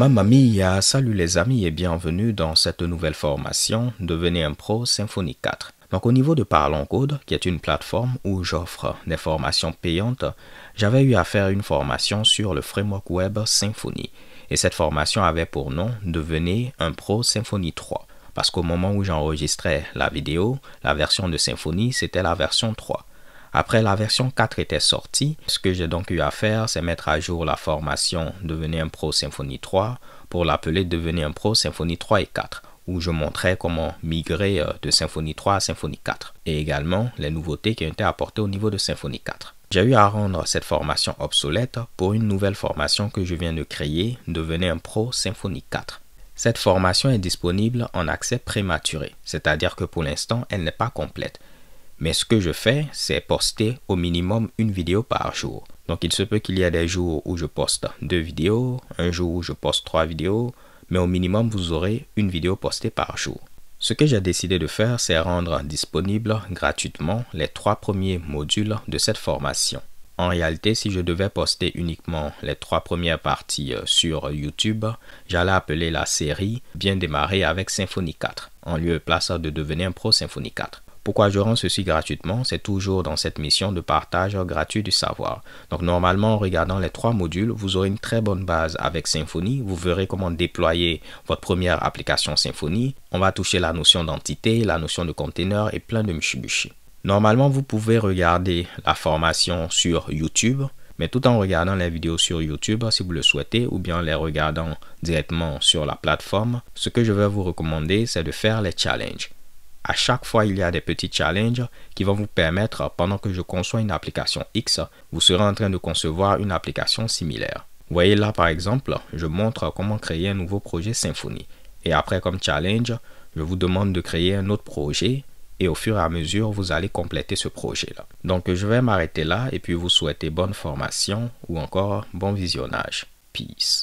Mamma Mia, salut les amis et bienvenue dans cette nouvelle formation Devenez un pro Symfony 4. Donc au niveau de Parlons Code, qui est une plateforme où j'offre des formations payantes, j'avais eu à faire une formation sur le framework web Symfony. Et cette formation avait pour nom Devenez un pro Symfony 3. Parce qu'au moment où j'enregistrais la vidéo, la version de Symfony, c'était la version 3. Après la version 4 était sortie, ce que j'ai donc eu à faire, c'est mettre à jour la formation Devenez un pro Symfony 3 pour l'appeler Devenez un pro Symfony 3 et 4 où je montrais comment migrer euh, de Symfony 3 à Symfony 4 et également les nouveautés qui ont été apportées au niveau de Symfony 4. J'ai eu à rendre cette formation obsolète pour une nouvelle formation que je viens de créer, Devenez un pro Symfony 4. Cette formation est disponible en accès prématuré, c'est-à-dire que pour l'instant elle n'est pas complète. Mais ce que je fais, c'est poster au minimum une vidéo par jour. Donc il se peut qu'il y ait des jours où je poste deux vidéos, un jour où je poste trois vidéos, mais au minimum vous aurez une vidéo postée par jour. Ce que j'ai décidé de faire, c'est rendre disponible gratuitement les trois premiers modules de cette formation. En réalité, si je devais poster uniquement les trois premières parties euh, sur YouTube, j'allais appeler la série Bien démarrer avec Symfony 4, en lieu place de devenir un pro Symfony 4. Pourquoi je rends ceci gratuitement C'est toujours dans cette mission de partage gratuit du savoir. Donc normalement, en regardant les trois modules, vous aurez une très bonne base avec Symfony. Vous verrez comment déployer votre première application Symfony. On va toucher la notion d'entité, la notion de container et plein de michibuchi. Normalement, vous pouvez regarder la formation sur YouTube. Mais tout en regardant les vidéos sur YouTube, si vous le souhaitez, ou bien les regardant directement sur la plateforme, ce que je vais vous recommander, c'est de faire les challenges. À chaque fois, il y a des petits challenges qui vont vous permettre, pendant que je conçois une application X, vous serez en train de concevoir une application similaire. Vous voyez là, par exemple, je montre comment créer un nouveau projet Symfony. Et après, comme challenge, je vous demande de créer un autre projet et au fur et à mesure, vous allez compléter ce projet-là. Donc, je vais m'arrêter là et puis vous souhaiter bonne formation ou encore bon visionnage. Peace.